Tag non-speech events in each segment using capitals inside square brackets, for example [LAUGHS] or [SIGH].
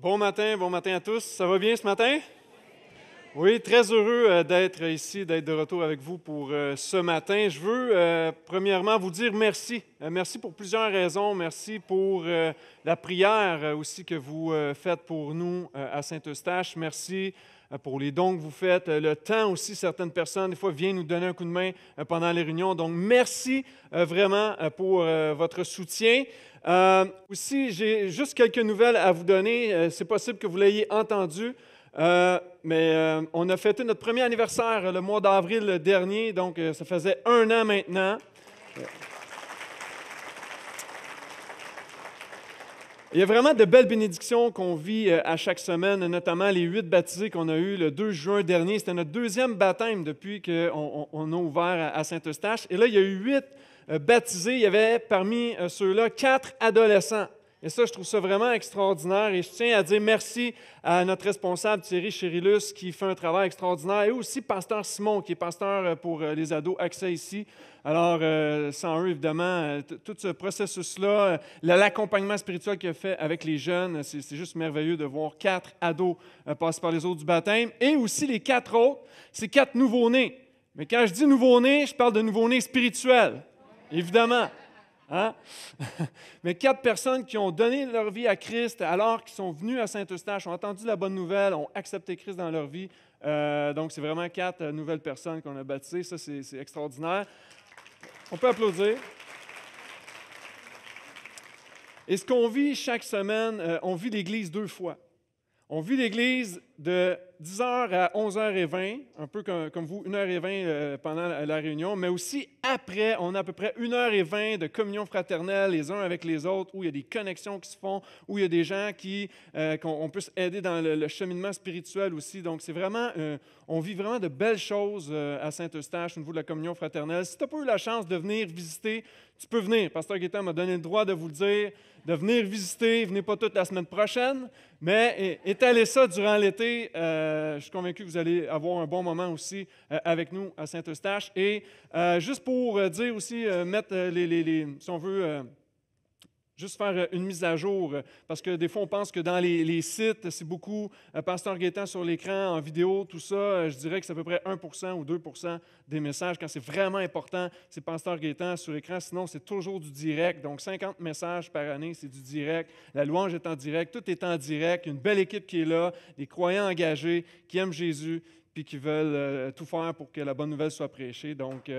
Bon matin, bon matin à tous. Ça va bien ce matin? Oui, très heureux euh, d'être ici, d'être de retour avec vous pour euh, ce matin. Je veux euh, premièrement vous dire merci. Merci pour plusieurs raisons. Merci pour la prière aussi que vous faites pour nous à Saint-Eustache. Merci euh, pour les dons que vous faites, euh, le temps aussi, certaines personnes, des fois, viennent nous donner un coup de main euh, pendant les réunions. Donc, merci vraiment pour votre soutien. aussi, j'ai juste quelques nouvelles à vous donner. C'est possible que vous l'ayez entendu. mais on a fêté notre premier anniversaire le mois d'avril dernier, donc ça faisait un an maintenant. Il y a vraiment de belles bénédictions qu'on vit euh, à chaque semaine, notamment les huit baptisés qu'on a eus le 2 juin dernier. C'était notre deuxième baptême depuis qu'on on a ouvert à Saint-Eustache. Et là, il y a eu huit euh, baptisés. Il y avait parmi euh, ceux-là quatre adolescents. Et ça, je trouve ça vraiment extraordinaire. Et je tiens à dire merci à notre responsable Thierry Chérilus qui fait un travail extraordinaire et aussi Pasteur Simon qui est pasteur euh, pour euh, les ados Accès ici. Alors, euh, sans eux, évidemment, tout ce processus-là, l'accompagnement spirituel qu'il a fait avec les jeunes, c'est juste merveilleux de voir quatre ados passer par les eaux du baptême et aussi les quatre autres, ces quatre nouveaux-nés. Mais quand je dis nouveau-nés, je parle de nouveau-nés spirituels, évidemment. Hein? [LAUGHS] Mais quatre personnes qui ont donné leur vie à Christ alors qu'ils sont venus à Saint-Eustache, ont entendu la bonne nouvelle, ont accepté Christ dans leur vie. Euh, donc, c'est vraiment quatre euh, nouvelles personnes qu'on a baptisées. Ça, c'est extraordinaire. On peut applaudir. Et ce qu'on vit chaque semaine, euh, on vit l'Église deux fois. On vit l'Église de 10h à 11h20, un peu comme, vous, 1h20 euh, pendant la réunion, mais aussi après, on a à peu près 1h20 de communion fraternelle les uns avec les autres, où il y a des connexions qui se font, où il y a des gens qui, euh, qu'on peut aider dans le, cheminement spirituel aussi. Donc, c'est vraiment, euh, on vit vraiment de belles choses à Saint-Eustache au niveau de la communion fraternelle. Si tu n'as pas eu la chance de venir visiter, tu peux venir. Pasteur Guétin m'a donné le droit de vous le dire de venir visiter. Venez pas toute la semaine prochaine, mais étalez ça durant l'été. Euh, je suis convaincu que vous allez avoir un bon moment aussi euh, avec nous à Saint-Eustache. Et euh, juste pour dire aussi, mettre les, les, les, si on veut Juste faire euh, une mise à jour, euh, parce que des fois, on pense que dans les, sites, c'est beaucoup euh, Pasteur Gaétan sur l'écran, en vidéo, tout ça. Je dirais que c'est à peu près 1 ou 2 des messages. Quand c'est vraiment important, c'est Pasteur Gaétan sur l'écran, Sinon, c'est toujours du direct. Donc, 50 messages par année, c'est du direct. La louange est en direct, tout est en direct. Une belle équipe qui est là, des croyants engagés qui aiment Jésus, puis qui veulent tout faire pour que la bonne nouvelle soit prêchée. Donc,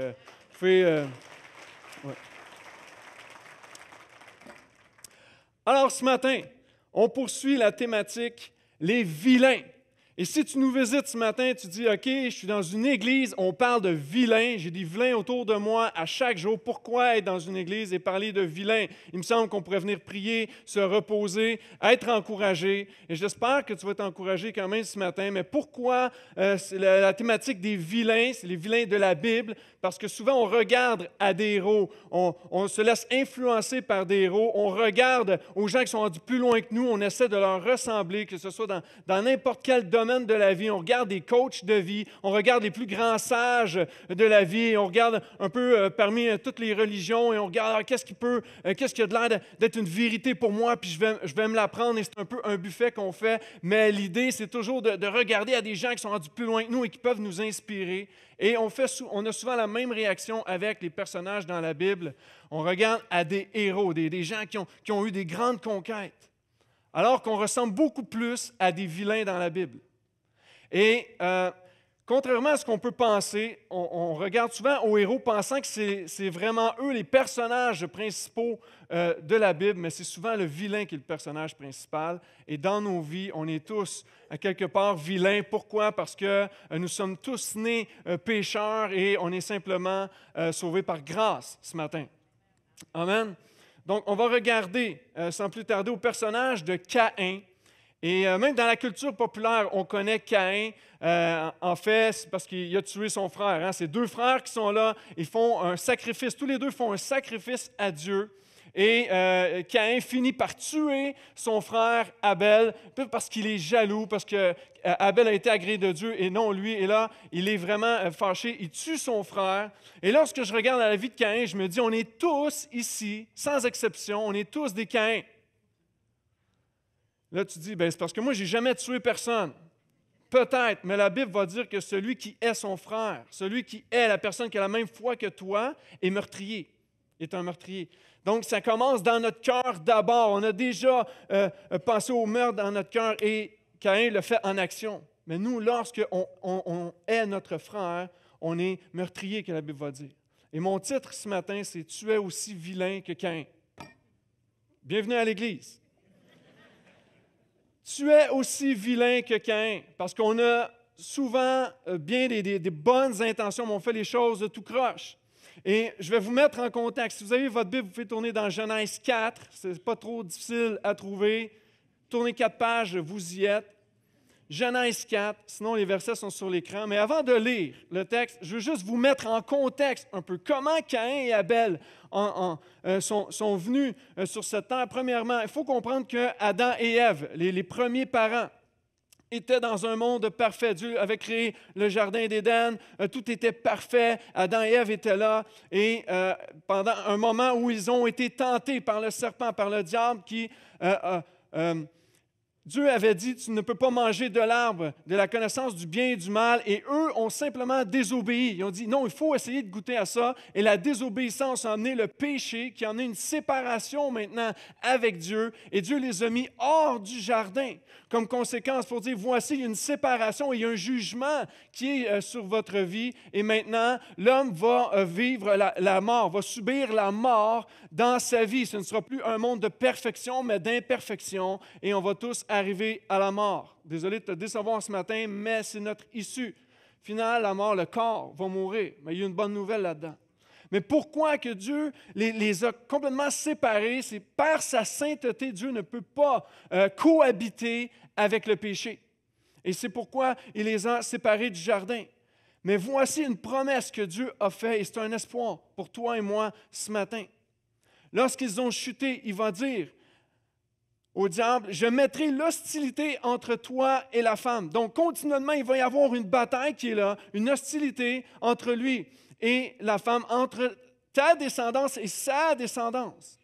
Alors ce matin, on poursuit la thématique les vilains. Et si tu nous visites ce matin, tu dis, OK, je suis dans une église, on parle de vilains, j'ai des vilains autour de moi à chaque jour. Pourquoi être dans une église et parler de vilains? Il me semble qu'on pourrait venir prier, se reposer, être encouragé. Et j'espère que tu vas être encouragé quand même ce matin. Mais pourquoi euh, la, thématique des vilains, c'est les vilains de la Bible? parce que souvent on regarde à des héros, on, se laisse influencer par des héros, on regarde aux gens qui sont rendus plus loin que nous, on essaie de leur ressembler, que ce soit dans n'importe quel domaine de la vie. On regarde des coachs de vie, on regarde les plus grands sages de la vie, on regarde un peu euh, parmi euh, toutes les religions et on regarde ah, qu'est-ce qui peut, euh, qu'est-ce qui a de l'air d'être une vérité pour moi, puis je vais, je vais me l'apprendre. et c'est un peu un buffet qu'on fait. Mais l'idée, c'est toujours de, de regarder à des gens qui sont rendus plus loin que nous et qui peuvent nous inspirer et on, fait, a souvent la même réaction avec les personnages dans la Bible. On regarde à des héros, des, gens qui ont, eu des grandes conquêtes, alors qu'on ressemble beaucoup plus à des vilains dans la Bible. Et euh, Contrairement à ce qu'on peut penser, on, regarde souvent aux héros pensant que c'est vraiment eux les personnages principaux euh, de la Bible, mais c'est souvent le vilain qui est le personnage principal. Et dans nos vies, on est tous à quelque part vilains. Pourquoi? Parce que euh, nous sommes tous nés euh, pécheurs et on est simplement sauvés par grâce ce matin. Amen. Donc, on va regarder sans plus tarder au personnage de Caïn et euh, même dans la culture populaire, on connaît Caïn, euh, en fait, parce qu'il a tué son frère. Ces hein. deux frères qui sont là, ils font un sacrifice, tous les deux font un sacrifice à Dieu. Et euh, Caïn finit par tuer son frère Abel, parce qu'il est jaloux, parce que Abel a été agréé de Dieu et non lui. Et là, il est vraiment fâché, il tue son frère. Et lorsque je regarde la vie de Caïn, je me dis, on est tous ici, sans exception, on est tous des Caïns. Là, tu dis, ben, c'est parce que moi, je n'ai jamais tué personne. Peut-être, mais la Bible va dire que celui qui est son frère, celui qui est la personne qui a la même foi que toi, est meurtrier, est un meurtrier. Donc, ça commence dans notre cœur d'abord. On a déjà euh, euh, pensé au meurtre dans notre cœur et Caïn le fait en action. Mais nous, lorsqu'on on, est notre frère, on est meurtrier, que la Bible va dire. Et mon titre ce matin, c'est Tu es aussi vilain que Caïn. Bienvenue à l'Église tu es aussi vilain que Cain, parce qu'on a souvent euh, bien des, bonnes intentions, mais on fait les choses tout croche. Et je vais vous mettre en contact. Si vous avez votre Bible, vous pouvez tourner dans Genèse 4. Ce n'est pas trop difficile à trouver. Tournez quatre pages, vous y êtes. Genèse 4, sinon les versets sont sur l'écran. Mais avant de lire le texte, je veux juste vous mettre en contexte un peu comment Caïn et Abel en, euh, sont, venus euh, sur cette terre. Premièrement, il faut comprendre que Adam et Ève, les, premiers parents, étaient dans un monde parfait. Dieu avait créé le jardin d'Éden, euh, tout était parfait, Adam et Ève étaient là, et pendant un moment où ils ont été tentés par le serpent, par le diable qui Dieu avait dit, tu ne peux pas manger de l'arbre de la connaissance du bien et du mal, et eux ont simplement désobéi. Ils ont dit, non, il faut essayer de goûter à ça, et la désobéissance a amené le péché, qui en est une séparation maintenant avec Dieu, et Dieu les a mis hors du jardin comme conséquence pour dire, voici une séparation et un jugement qui est euh, sur votre vie. Et maintenant, l'homme va euh, vivre la, mort, va subir la mort dans sa vie. Ce ne sera plus un monde de perfection, mais d'imperfection. Et on va tous arriver à la mort. Désolé de te décevoir ce matin, mais c'est notre issue. Finalement, la mort, le corps va mourir. Mais il y a une bonne nouvelle là-dedans. Mais pourquoi que Dieu les, a complètement séparés? C'est par sa sainteté, Dieu ne peut pas euh, cohabiter avec le péché. Et c'est pourquoi il les a séparés du jardin. Mais voici une promesse que Dieu a faite, et c'est un espoir pour toi et moi ce matin. Lorsqu'ils ont chuté, il va dire au diable, je mettrai l'hostilité entre toi et la femme. Donc continuellement, il va y avoir une bataille qui est là, une hostilité entre lui et la femme entre ta descendance et sa descendance.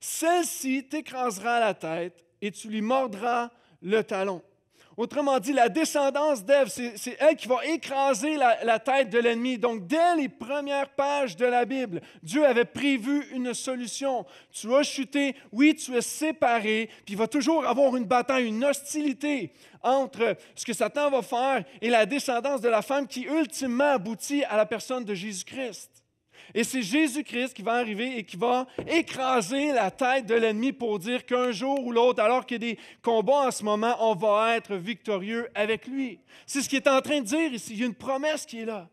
Celle-ci t'écrasera la tête et tu lui mordras le talon. Autrement dit, la descendance d'Ève, c'est elle qui va écraser la, tête de l'ennemi. Donc, dès les premières pages de la Bible, Dieu avait prévu une solution. Tu as chuté, oui, tu es séparé, puis il va toujours avoir une bataille, une hostilité entre ce que Satan va faire et la descendance de la femme qui ultimement aboutit à la personne de Jésus-Christ. Et c'est Jésus-Christ qui va arriver et qui va écraser la tête de l'ennemi pour dire qu'un jour ou l'autre, alors qu'il y a des combats en ce moment, on va être victorieux avec lui. C'est ce qu'il est en train de dire ici. Il y a une promesse qui est là.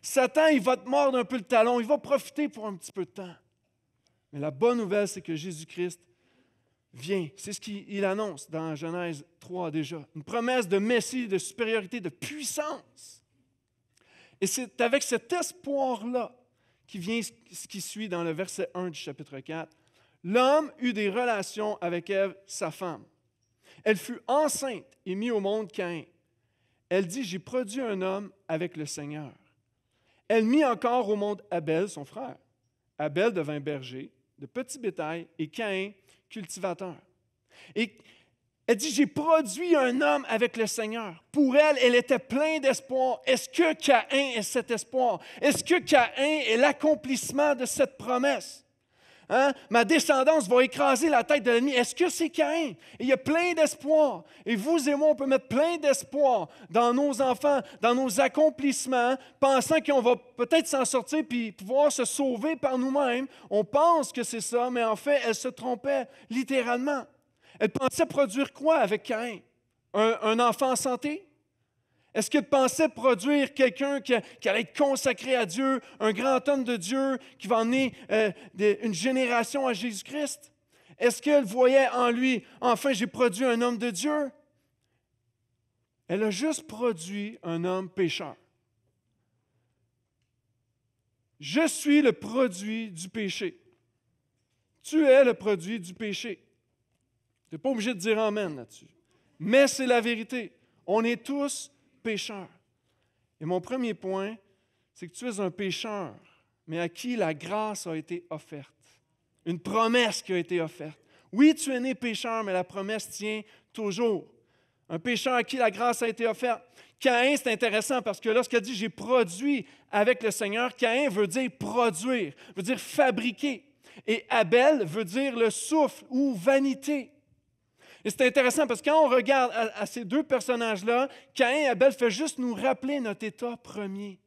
Satan, il va te mordre un peu le talon, il va profiter pour un petit peu de temps. Mais la bonne nouvelle, c'est que Jésus-Christ vient. C'est ce qu'il annonce dans Genèse 3 déjà. Une promesse de Messie, de supériorité, de puissance. Et c'est avec cet espoir-là qui vient ce qui suit dans le verset 1 du chapitre 4. L'homme eut des relations avec Eve sa femme. Elle fut enceinte et mit au monde Caïn. Elle dit, j'ai produit un homme avec le Seigneur. Elle mit encore au monde Abel, son frère. Abel devint berger de petit bétail et Caïn, cultivateur. Et elle dit, j'ai produit un homme avec le Seigneur. Pour elle, elle était pleine d'espoir. Est-ce que Caïn est cet espoir? Est-ce que Caïn est l'accomplissement de cette promesse? Hein? Ma descendance va écraser la tête de l'ennemi. Est-ce que c'est Caïn? Il y a plein d'espoir. Et vous et moi, on peut mettre plein d'espoir dans nos enfants, dans nos accomplissements, pensant qu'on va peut-être s'en sortir puis pouvoir se sauver par nous-mêmes. On pense que c'est ça, mais en fait, elle se trompait littéralement. Elle pensait produire quoi avec Caïn? Un, un enfant en santé? Est-ce qu'elle pensait produire quelqu'un qui, allait être consacré à Dieu, un grand homme de Dieu qui va emmener euh, une génération à Jésus-Christ? Est-ce qu'elle voyait en lui, enfin, j'ai produit un homme de Dieu? Elle a juste produit un homme pécheur. Je suis le produit du péché. Tu es le produit du péché. Tu n'es pas obligé de dire Amen là-dessus. Mais c'est la vérité. On est tous pécheurs. Et mon premier point, c'est que tu es un pécheur, mais à qui la grâce a été offerte. Une promesse qui a été offerte. Oui, tu es né pécheur, mais la promesse tient toujours. Un pécheur à qui la grâce a été offerte. Cain, c'est intéressant parce que lorsqu'il dit j'ai produit avec le Seigneur, Caïn veut dire produire, veut dire fabriquer. Et Abel veut dire le souffle ou vanité. Et c'est intéressant parce que quand on regarde à, ces deux personnages-là, Caïn et Abel fait juste nous rappeler notre état premier.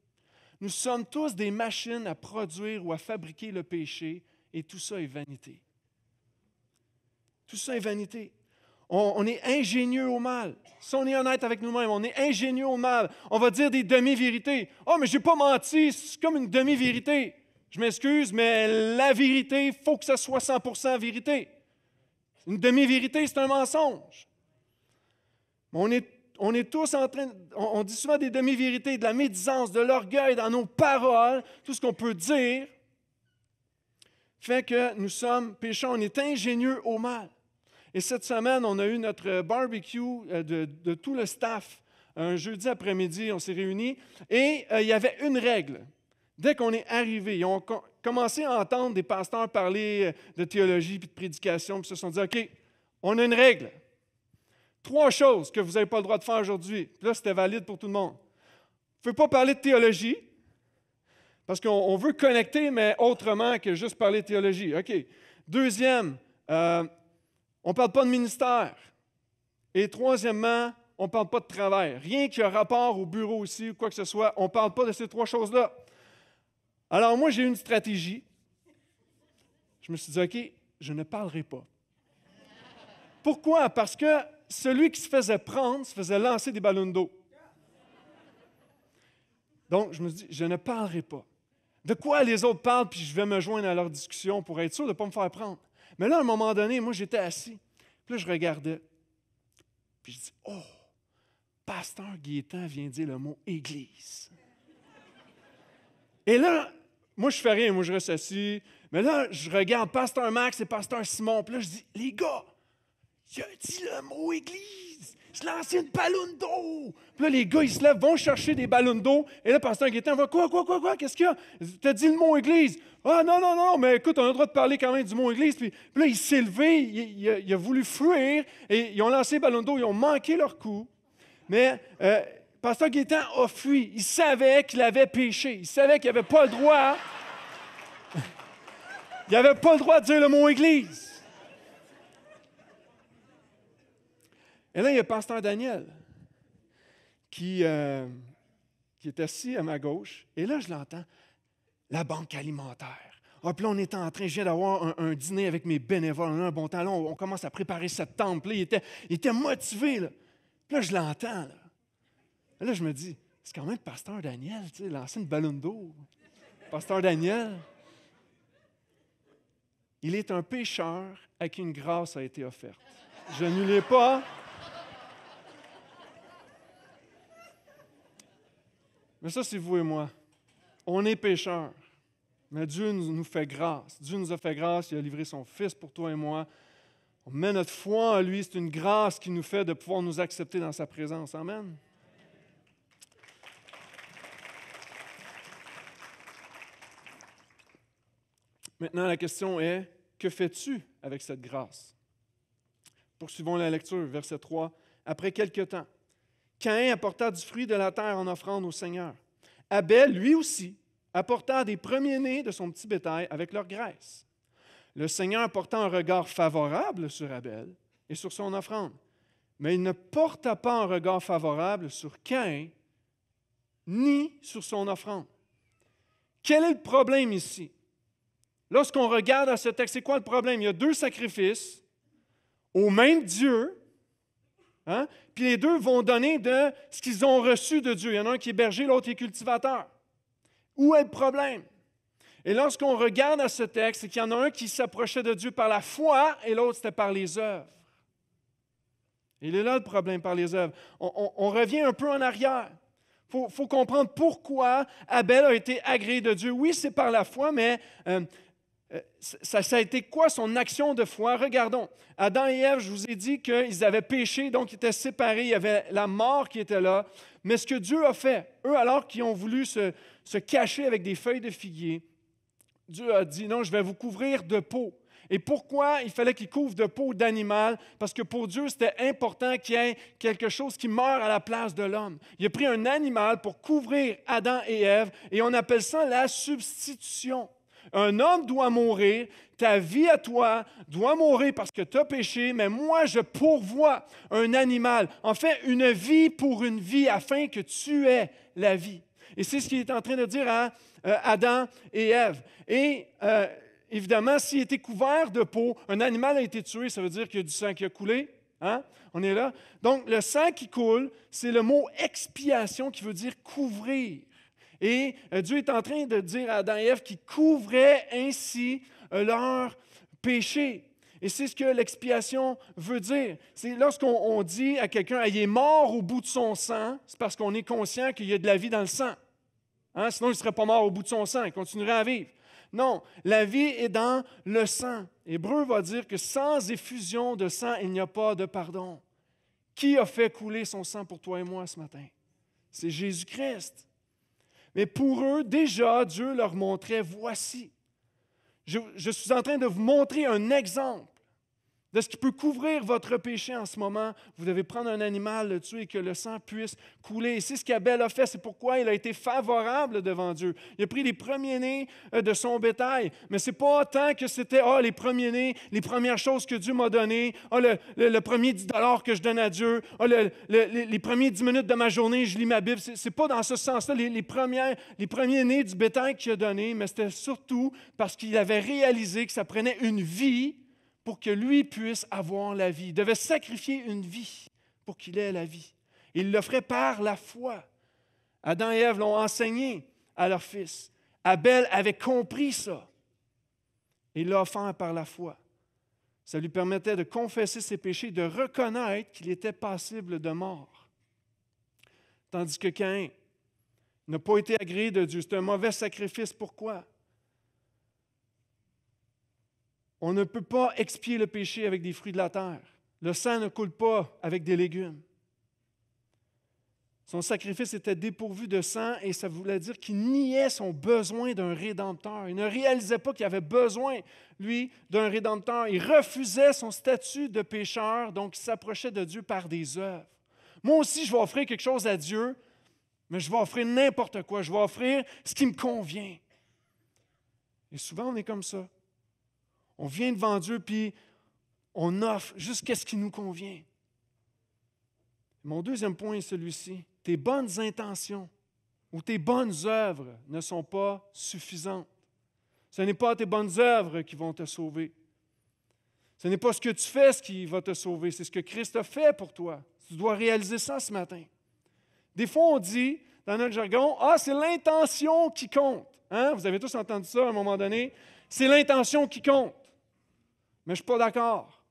Nous sommes tous des machines à produire ou à fabriquer le péché et tout ça est vanité. Tout ça est vanité. On, est ingénieux au mal. Si on est honnête avec nous-mêmes, on est ingénieux au mal. On va dire des demi-vérités. Oh, mais je n'ai pas menti, c'est comme une demi-vérité. Je m'excuse, mais la vérité, il faut que ce soit 100% vérité. Une demi-vérité, c'est un mensonge. On est, on est, tous en train, on, dit souvent des demi-vérités, de la médisance, de l'orgueil dans nos paroles, tout ce qu'on peut dire, fait que nous sommes péchants, on est ingénieux au mal. Et cette semaine, on a eu notre barbecue euh, de, tout le staff. Un jeudi après-midi, on s'est réunis et euh, il y avait une règle. Dès qu'on est arrivé, ils ont commencé à entendre des pasteurs parler euh, de théologie puis de prédication, puis se sont dit OK, on a une règle. Trois choses que vous n'avez pas le droit de faire aujourd'hui. là, c'était valide pour tout le monde. Vous ne pouvez pas parler de théologie, parce qu'on veut connecter, mais autrement que juste parler de théologie. OK. Deuxième, euh, on ne parle pas de ministère. Et troisièmement, on ne parle pas de travail. Rien qui a rapport au bureau aussi ou quoi que ce soit, on ne parle pas de ces trois choses-là. Alors moi, j'ai une stratégie. Je me suis dit, OK, je ne parlerai pas. Pourquoi? Parce que celui qui se faisait prendre se faisait lancer des ballons d'eau. Donc, je me dit, je ne parlerai pas. De quoi les autres parlent, puis je vais me joindre à leur discussion pour être sûr de ne pas me faire prendre. Mais là, à un moment donné, moi, j'étais assis. Puis là, je regardais. Puis je dis, oh, pasteur Guétan vient dire le mot Église. Et là, moi, je fais rien, moi, je reste assis. Mais là, je regarde Pasteur Max et Pasteur Simon. Puis là, je dis, les gars, il a dit le mot église. Je lancé une ballonne d'eau. Puis là, les gars, ils se lèvent, vont chercher des ballons d'eau. Et là, Pasteur Guétin va, quoi, quoi, quoi, quoi, qu'est-ce qu'il y a? T'as dit le mot église. Ah, non, non, non, mais écoute, on a le droit de parler quand même du mot église. Puis, là, il s'est levé, il, a, voulu fuir. Et ils ont lancé les ballons d'eau, ils ont manqué leur coup. Mais. Euh, Pasteur était a fui. Il savait qu'il avait péché. Il savait qu'il n'avait pas le droit. [LAUGHS] Il n'avait pas le droit de dire le mot Église. Et là, il y a Pasteur Daniel qui, euh, est assis à ma gauche. Et là, je l'entends. La banque alimentaire. Ah, puis là, on est en train, je viens d'avoir un, dîner avec mes bénévoles. un bon temps. Là, on, commence à préparer cette temple là, il était, il était motivé. Là. Puis là, je l'entends. Là, je me dis, c'est quand même Pasteur Daniel, tu sais, l'ancienne ballon d'eau. Pasteur Daniel. Il est un pécheur à qui une grâce a été offerte. Je ne l'ai pas. Mais ça, c'est vous et moi. On est pécheurs. Mais Dieu nous fait grâce. Dieu nous a fait grâce. Il a livré son Fils pour toi et moi. On met notre foi en lui. C'est une grâce qui nous fait de pouvoir nous accepter dans sa présence. Amen. Maintenant, la question est, que fais-tu avec cette grâce? Poursuivons la lecture, verset 3. Après quelque temps, Caïn apporta du fruit de la terre en offrande au Seigneur. Abel, lui aussi, apporta des premiers-nés de son petit bétail avec leur graisse. Le Seigneur porta un regard favorable sur Abel et sur son offrande, mais il ne porta pas un regard favorable sur Caïn ni sur son offrande. Quel est le problème ici? Lorsqu'on regarde à ce texte, c'est quoi le problème? Il y a deux sacrifices au même Dieu, hein? puis les deux vont donner de ce qu'ils ont reçu de Dieu. Il y en a un qui est berger, l'autre est cultivateur. Où est le problème? Et lorsqu'on regarde à ce texte, c'est qu'il y en a un qui s'approchait de Dieu par la foi et l'autre c'était par les œuvres. Il est là le problème par les œuvres. On, revient un peu en arrière. Il faut, comprendre pourquoi Abel a été agréé de Dieu. Oui, c'est par la foi, mais euh, euh, ça, a été quoi son action de foi? Regardons. Adam et Ève, je vous ai dit qu'ils avaient péché, donc ils étaient séparés, il y avait la mort qui était là. Mais ce que Dieu a fait, eux alors qui ont voulu se, se cacher avec des feuilles de figuier, Dieu a dit, non, je vais vous couvrir de peau. Et pourquoi il fallait qu'ils couvrent de peau d'animal? Parce que pour Dieu, c'était important qu'il y ait quelque chose qui meure à la place de l'homme. Il a pris un animal pour couvrir Adam et Ève, et on appelle ça la substitution. Un homme doit mourir, ta vie à toi doit mourir parce que tu as péché, mais moi je pourvois un animal, en fait une vie pour une vie afin que tu aies la vie. Et c'est ce qu'il est en train de dire à euh, Adam et Ève. Et euh, évidemment, s'il était couvert de peau, un animal a été tué, ça veut dire qu'il y a du sang qui a coulé. Hein? On est là. Donc, le sang qui coule, c'est le mot expiation qui veut dire couvrir. Et euh, Dieu est en train de dire à Adam et Ève qu'ils couvraient ainsi euh, leur péché. Et c'est ce que l'expiation veut dire. C'est lorsqu'on dit à quelqu'un, ah, il est mort au bout de son sang, c'est parce qu'on est conscient qu'il y a de la vie dans le sang. Hein? Sinon, il ne serait pas mort au bout de son sang, il continuerait à vivre. Non, la vie est dans le sang. Hébreu va dire que sans effusion de sang, il n'y a pas de pardon. Qui a fait couler son sang pour toi et moi ce matin? C'est Jésus-Christ. Mais pour eux, déjà, Dieu leur montrait, voici, je, suis en train de vous montrer un exemple de ce qui peut couvrir votre péché en ce moment. Vous devez prendre un animal, le et que le sang puisse couler. Et c'est ce qu'Abel a fait. C'est pourquoi il a été favorable devant Dieu. Il a pris les premiers-nés euh, de son bétail. Mais ce n'est pas tant que c'était oh, les premiers-nés, les premières choses que Dieu m'a données, oh, le, premier 10 dollars que je donne à Dieu, oh, les premiers 10 minutes de ma journée, je lis ma Bible. Ce n'est pas dans ce sens-là les, les premiers-nés du bétail qu'il a donné, mais c'était surtout parce qu'il avait réalisé que ça prenait une vie pour que lui puisse avoir la vie. Il devait sacrifier une vie pour qu'il ait la vie. Il l'offrait par la foi. Adam et Ève l'ont enseigné à leur fils. Abel avait compris ça. Il l'a offert par la foi. Ça lui permettait de confesser ses péchés, de reconnaître qu'il était passible de mort. Tandis que Caïn n'a pas été agréé de Dieu. C'est un mauvais sacrifice. Pourquoi? On ne peut pas expier le péché avec des fruits de la terre. Le sang ne coule pas avec des légumes. Son sacrifice était dépourvu de sang et ça voulait dire qu'il niait son besoin d'un rédempteur. Il ne réalisait pas qu'il avait besoin, lui, d'un rédempteur. Il refusait son statut de pécheur, donc il s'approchait de Dieu par des œuvres. Moi aussi, je vais offrir quelque chose à Dieu, mais je vais offrir n'importe quoi. Je vais offrir ce qui me convient. Et souvent, on est comme ça. On vient devant Dieu, puis on offre juste ce qui nous convient. Mon deuxième point est celui-ci. Tes bonnes intentions ou tes bonnes œuvres ne sont pas suffisantes. Ce n'est pas tes bonnes œuvres qui vont te sauver. Ce n'est pas ce que tu fais qui va te sauver, c'est ce que Christ a fait pour toi. Tu dois réaliser ça ce matin. Des fois, on dit, dans notre jargon, ah, c'est l'intention qui compte. Hein? Vous avez tous entendu ça à un moment donné. C'est l'intention qui compte. Mais je ne suis pas d'accord.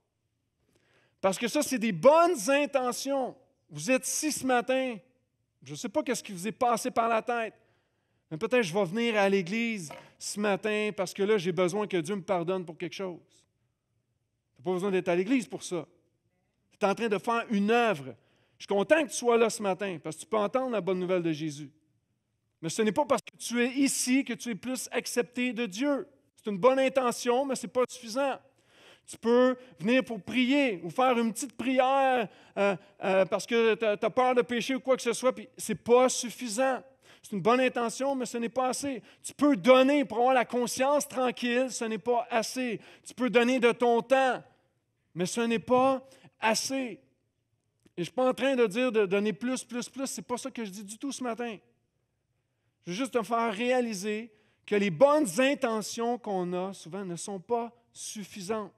Parce que ça, c'est des bonnes intentions. Vous êtes ici ce matin. Je ne sais pas qu'est-ce qui vous est passé par la tête. Mais peut-être je vais venir à l'église ce matin parce que là, j'ai besoin que Dieu me pardonne pour quelque chose. Tu n'as pas besoin d'être à l'église pour ça. Tu es en train de faire une œuvre. Je suis content que tu sois là ce matin parce que tu peux entendre la bonne nouvelle de Jésus. Mais ce n'est pas parce que tu es ici que tu es plus accepté de Dieu. C'est une bonne intention, mais ce n'est pas suffisant. Tu peux venir pour prier ou faire une petite prière euh, euh, parce que tu as, peur de pécher ou quoi que ce soit, puis ce n'est pas suffisant. C'est une bonne intention, mais ce n'est pas assez. Tu peux donner pour avoir la conscience tranquille, ce n'est pas assez. Tu peux donner de ton temps, mais ce n'est pas assez. Et je ne suis pas en train de dire de donner plus, plus, plus. Ce n'est pas ça que je dis du tout ce matin. Je veux juste te faire réaliser que les bonnes intentions qu'on a souvent ne sont pas suffisantes.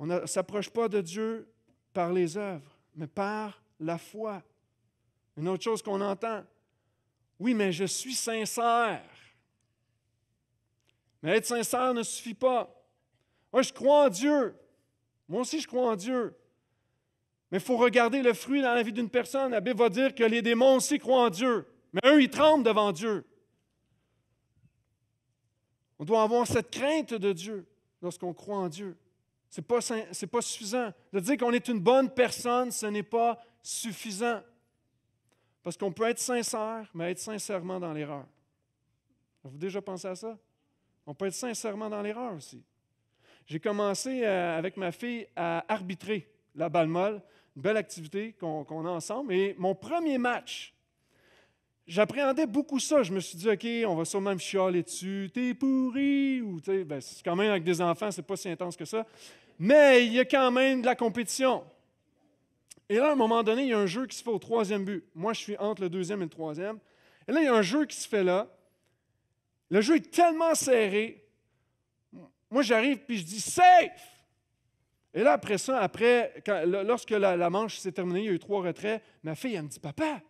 On ne s'approche pas de Dieu par les œuvres, mais par la foi. Une autre chose qu'on entend, oui, mais je suis sincère. Mais être sincère ne suffit pas. Moi, je crois en Dieu. Moi aussi, je crois en Dieu. Mais il faut regarder le fruit dans la vie d'une personne. La Bible va dire que les démons aussi croient en Dieu. Mais eux, ils tremblent devant Dieu. On doit avoir cette crainte de Dieu lorsqu'on croit en Dieu. Ce n'est pas, suffisant. De dire qu'on est une bonne personne, ce n'est pas suffisant. Parce qu'on peut être sincère, mais être sincèrement dans l'erreur. Avez-vous déjà pensé à ça? On peut être sincèrement dans l'erreur aussi. J'ai commencé euh, avec ma fille à arbitrer la balle molle, une belle activité qu'on a ensemble. Et mon premier match, j'appréhendais beaucoup ça. Je me suis dit, OK, on va sûrement me chialer dessus, t'es pourri, ou ben, quand même avec des enfants, c'est pas si intense que ça mais il y a quand même de la compétition. Et là, à un moment donné, il y a un jeu qui se fait au troisième but. Moi, je suis entre le deuxième et le troisième. Et là, il y a un jeu qui se fait là. Le jeu est tellement serré. Moi, j'arrive puis je dis safe. Et là, après ça, après, lorsque la, manche s'est terminée, il y a eu trois retraits, ma fille, elle me dit Papa,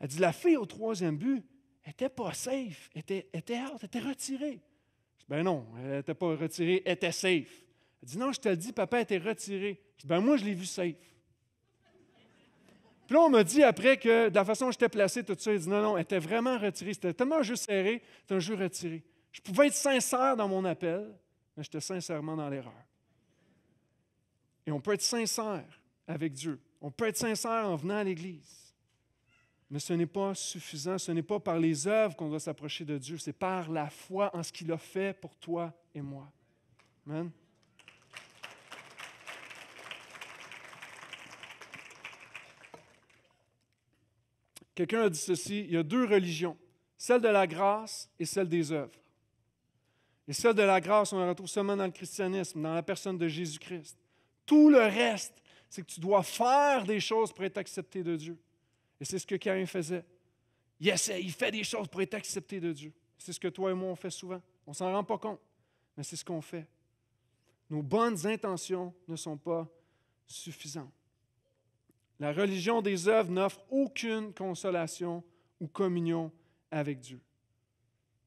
elle dit La fille au troisième but, était pas safe, était, était out, était retirée. ben non, elle n'était pas retirée, elle était safe. Elle dit, non, je te le dis, papa était retiré. Je dis, ben moi, je l'ai vu safe. Puis là, on m'a dit après que de la façon dont j'étais placé, tout ça, il dit non, non, elle était vraiment retirée. C'était tellement un jeu serré, c'était un jeu retiré. Je pouvais être sincère dans mon appel, mais j'étais sincèrement dans l'erreur. Et on peut être sincère avec Dieu. On peut être sincère en venant à l'Église. Mais ce n'est pas suffisant. Ce n'est pas par les œuvres qu'on doit s'approcher de Dieu. C'est par la foi en ce qu'il a fait pour toi et moi. Amen. Quelqu'un a dit ceci, il y a deux religions, celle de la grâce et celle des œuvres. Et celle de la grâce, on la retrouve seulement dans le christianisme, dans la personne de Jésus-Christ. Tout le reste, c'est que tu dois faire des choses pour être accepté de Dieu. Et c'est ce que Caïn faisait. Il il fait des choses pour être accepté de Dieu. C'est ce que toi et moi, on fait souvent. On s'en rend pas compte, mais c'est ce qu'on fait. Nos bonnes intentions ne sont pas suffisantes. La religion des œuvres n'offre aucune consolation ou communion avec Dieu.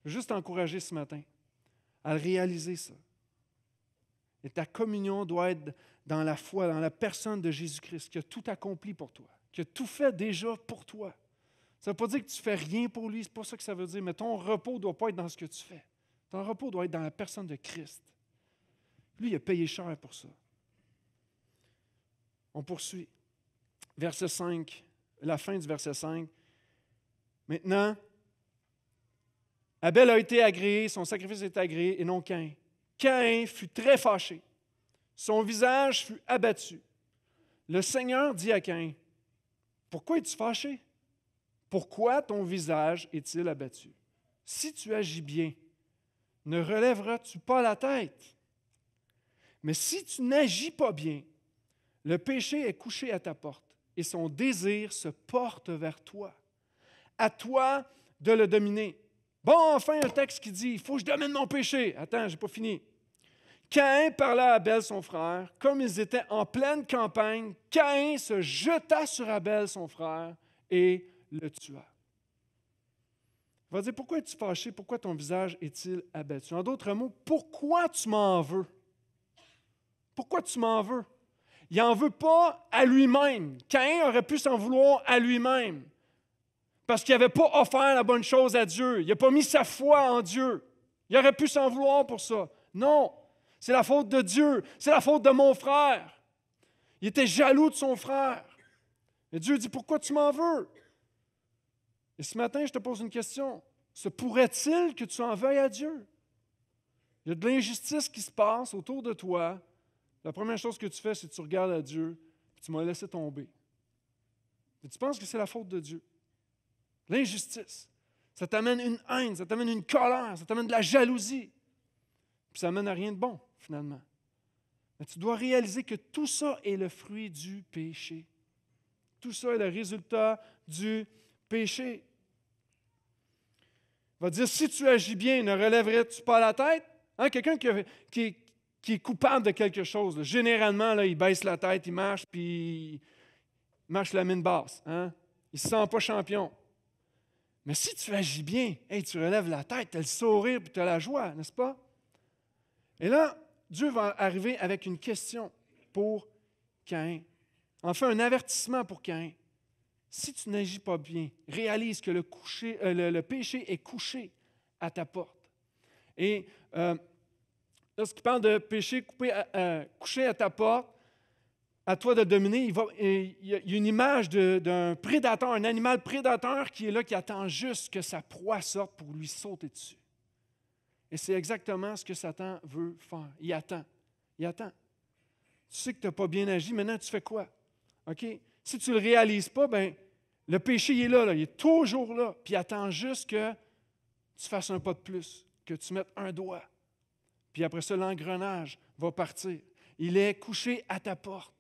Je juste t'encourager ce matin à réaliser ça. Et ta communion doit être dans la foi, dans la personne de Jésus-Christ qui a tout accompli pour toi, qui a tout fait déjà pour toi. Ça ne veut pas dire que tu ne fais rien pour lui, c'est pas ça que ça veut dire, mais ton repos ne doit pas être dans ce que tu fais. Ton repos doit être dans la personne de Christ. Lui, il a payé cher pour ça. On poursuit verset 5, la fin du verset 5. Maintenant, Abel a été agréé, son sacrifice est agréé, et non Cain. Cain fut très fâché. Son visage fut abattu. Le Seigneur dit à Cain, « Pourquoi es-tu fâché? Pourquoi ton visage est-il abattu? Si tu agis bien, ne relèveras-tu pas la tête? Mais si tu n'agis pas bien, le péché est couché à ta porte et son désir se porte vers toi. À toi de le dominer. Bon, enfin, un texte qui dit, il faut que je domine mon péché. Attends, j'ai pas fini. Caïn parla à Abel, son frère. Comme ils étaient en pleine campagne, Caïn se jeta sur Abel, son frère, et le tua. Il va dire, pourquoi es-tu fâché? Pourquoi ton visage est-il abattu? En d'autres mots, pourquoi tu m'en veux? Pourquoi tu m'en veux? Il n'en veut pas à lui-même. Caïn aurait pu s'en vouloir à lui-même parce qu'il n'avait pas offert la bonne chose à Dieu. Il n'a pas mis sa foi en Dieu. Il aurait pu s'en vouloir pour ça. Non, c'est la faute de Dieu. C'est la faute de mon frère. Il était jaloux de son frère. Et Dieu dit, pourquoi tu m'en veux? Et ce matin, je te pose une question. Se pourrait-il que tu en veuilles à Dieu? Il y a de l'injustice qui se passe autour de toi la première chose que tu fais, c'est que tu regardes à Dieu, puis tu m'as laissé tomber. Et tu penses que c'est la faute de Dieu. L'injustice. Ça t'amène une haine, ça t'amène une colère, ça t'amène de la jalousie. Puis ça n'amène à rien de bon, finalement. Mais tu dois réaliser que tout ça est le fruit du péché. Tout ça est le résultat du péché. Il va dire, si tu agis bien, ne relèverais-tu pas la tête? Hein, quelqu'un qui, qui, qui est coupable de quelque chose, généralement, là, il baisse la tête, il marche, puis il marche la mine basse. Hein? Il ne se sent pas champion. Mais si tu agis bien, hey, tu relèves la tête, tu as le sourire, puis tu as la joie, n'est-ce pas? Et là, Dieu va arriver avec une question pour Caïn. Enfin, un avertissement pour Cain. Si tu n'agis pas bien, réalise que le, coucher, euh, péché est couché à ta porte. Et euh, lorsqu'il parle de péché couché à ta porte, à toi de dominer, il, y a une image d'un prédateur, un animal prédateur qui est là, qui attend juste que sa proie sorte pour lui sauter dessus. Et c'est exactement ce que Satan veut faire. Il attend. Il attend. Tu sais que tu n'as pas bien agi, maintenant tu fais quoi? OK? Si tu ne le réalises pas, ben, le péché est là, là, il est toujours là, puis il attend juste que tu fasses un pas de plus, que tu mettes un doigt puis après ça, l'engrenage va partir. Il est couché à ta porte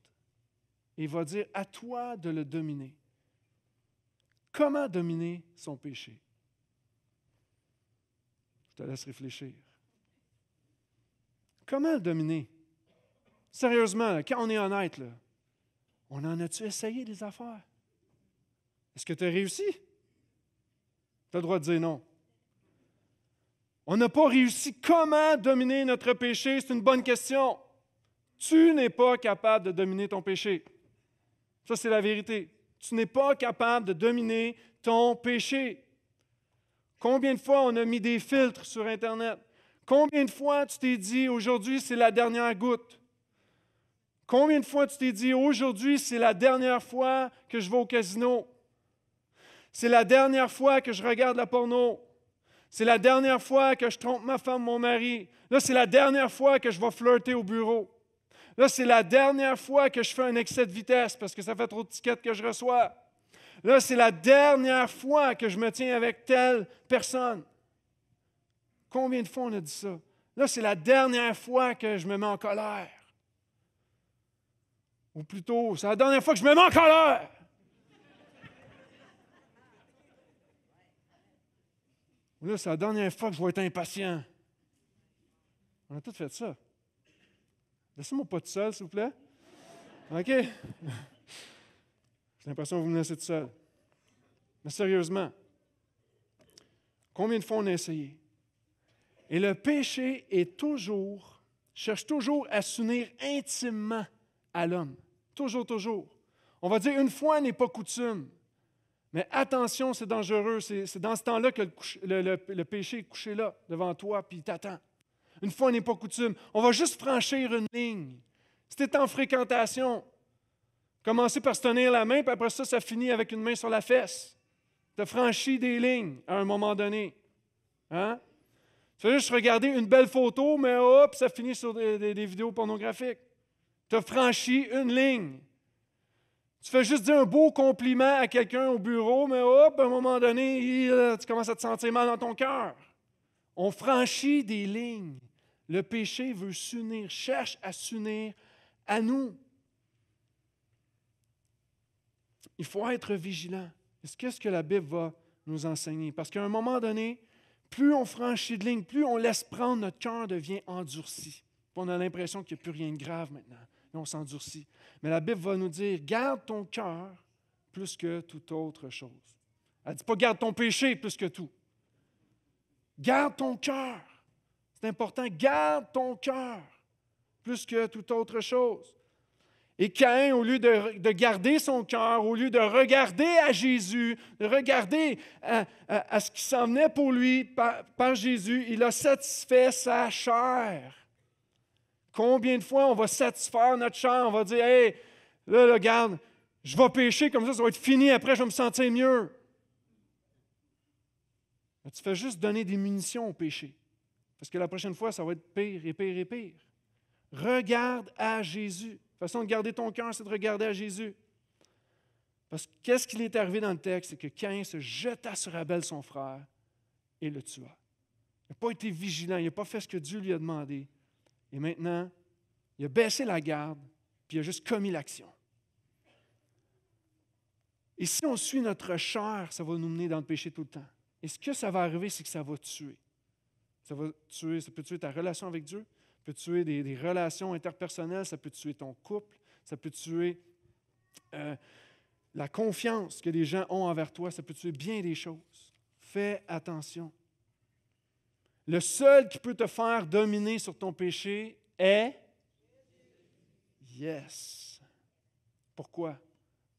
et va dire à toi de le dominer. Comment dominer son péché? Je te laisse réfléchir. Comment le dominer? Sérieusement, quand on est honnête, là, on en a-tu essayé des affaires? Est-ce que tu as réussi? Tu as le droit de dire non. On n'a pas réussi. Comment dominer notre péché? C'est une bonne question. Tu n'es pas capable de dominer ton péché. Ça, c'est la vérité. Tu n'es pas capable de dominer ton péché. Combien de fois on a mis des filtres sur Internet? Combien de fois tu t'es dit aujourd'hui c'est la dernière goutte? Combien de fois tu t'es dit aujourd'hui c'est la dernière fois que je vais au casino? C'est la dernière fois que je regarde la porno? C'est la dernière fois que je trompe ma femme, mon mari. Là, c'est la dernière fois que je vais flirter au bureau. Là, c'est la dernière fois que je fais un excès de vitesse parce que ça fait trop de tickets que je reçois. Là, c'est la dernière fois que je me tiens avec telle personne. Combien de fois on a dit ça? Là, c'est la dernière fois que je me mets en colère. Ou plutôt, c'est la dernière fois que je me mets en colère. Là, c'est la dernière fois que je vais être impatient. On a tout fait ça. Laissez-moi pas tout seul, s'il vous plaît. OK? J'ai l'impression que vous me laissez tout seul. Mais sérieusement, combien de fois on a essayé? Et le péché est toujours, cherche toujours à s'unir intimement à l'homme. Toujours, toujours. On va dire une fois n'est pas coutume. Mais attention, c'est dangereux. C'est dans ce temps-là que le, péché est couché là, devant toi, puis il t'attend. Une fois n'est pas coutume. On va juste franchir une ligne. C'était en fréquentation. commencez par se tenir la main, puis après ça, ça finit avec une main sur la fesse. Tu as franchi des lignes à un moment donné. Hein? Tu as juste regarder une belle photo, mais hop, ça finit sur des, des vidéos pornographiques. Tu as franchi une ligne. Tu fais juste dire un beau compliment à quelqu'un au bureau, mais hop, à un moment donné, euh, tu commences à te sentir mal dans ton cœur. On franchit des lignes. Le péché veut s'unir, cherche à s'unir à nous. Il faut être vigilant. Qu'est-ce que la Bible va nous enseigner? Parce qu'à un moment donné, plus on franchit de lignes, plus on laisse prendre, notre cœur devient endurci. On a l'impression qu'il n'y a plus rien de grave maintenant et on s'endurcit. Mais la Bible va nous dire, garde ton cœur plus que toute autre chose. Elle ne dit pas garde ton péché plus que tout. Garde ton cœur. C'est important. Garde ton cœur plus que toute autre chose. Et Caïn, au lieu de, garder son cœur, au lieu de regarder à Jésus, de regarder à, ce qui s'en pour lui par Jésus, il a satisfait sa chair. Combien de fois on va satisfaire notre chair, on va dire, hey, là, là regarde, je vais pécher comme ça, ça va être fini, après je vais me sentir mieux. tu fais juste donner des munitions au péché. Parce que la prochaine fois, ça va être pire et pire et pire. Regarde à Jésus. La façon de garder ton cœur, c'est de regarder à Jésus. Parce que qu'est-ce qu'il est arrivé dans le texte? C'est que Caïn se jeta sur Abel, son frère, et le tua. Il n'a pas été vigilant, il n'a pas fait ce que Dieu lui a demandé. Et maintenant, il a baissé la garde, puis il a juste commis l'action. Et si on suit notre chair, ça va nous mener dans le péché tout le temps. Et ce que ça va arriver, c'est que ça va tuer. Ça va tuer, ça peut tuer ta relation avec Dieu, ça peut tuer des, relations interpersonnelles, ça peut tuer ton couple, ça peut tuer euh, la confiance que les gens ont envers toi, ça peut tuer bien des choses. Fais attention. Le seul qui peut te faire dominer sur ton péché est Yes. Pourquoi?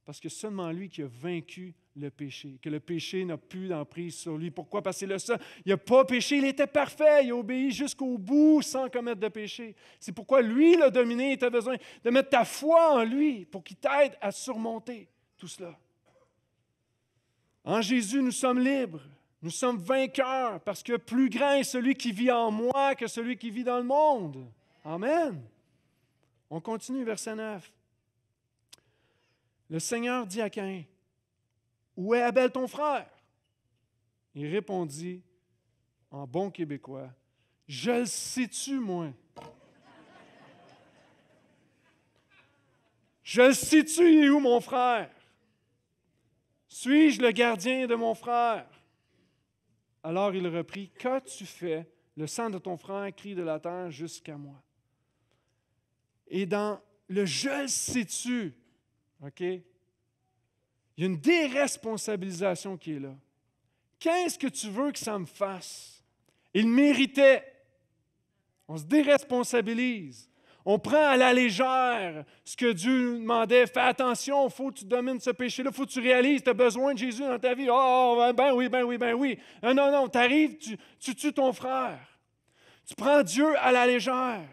Parce que seulement lui qui a vaincu le péché, que le péché n'a plus d'emprise sur lui. Pourquoi? Parce que le seul. Il n'a pas péché, il était parfait, il a obéi jusqu'au bout sans commettre de péché. C'est pourquoi lui l'a dominé et tu as besoin de mettre ta foi en lui pour qu'il t'aide à surmonter tout cela. En Jésus, nous sommes libres. Nous sommes vainqueurs parce que plus grand est celui qui vit en moi que celui qui vit dans le monde. Amen. On continue, verset 9. Le Seigneur dit à Caïn, Où est Abel ton frère? Il répondit en bon québécois, Je le situe, moi? Je le situe, où mon frère? Suis-je le gardien de mon frère? Alors il reprit, Qu'as-tu fait? Le sang de ton frère crie de la terre jusqu'à moi. Et dans le je sais-tu, Il y a une déresponsabilisation qui est là. Qu'est-ce que tu veux que ça me fasse? Il méritait. On se déresponsabilise. On prend à la légère ce que Dieu nous demandait. Fais attention, il faut que tu domines ce péché-là, il faut que tu réalises, tu as besoin de Jésus dans ta vie. Oh, ben oui, ben oui, ben oui. Non, non, non, tu arrives, tu tues ton frère. Tu prends Dieu à la légère.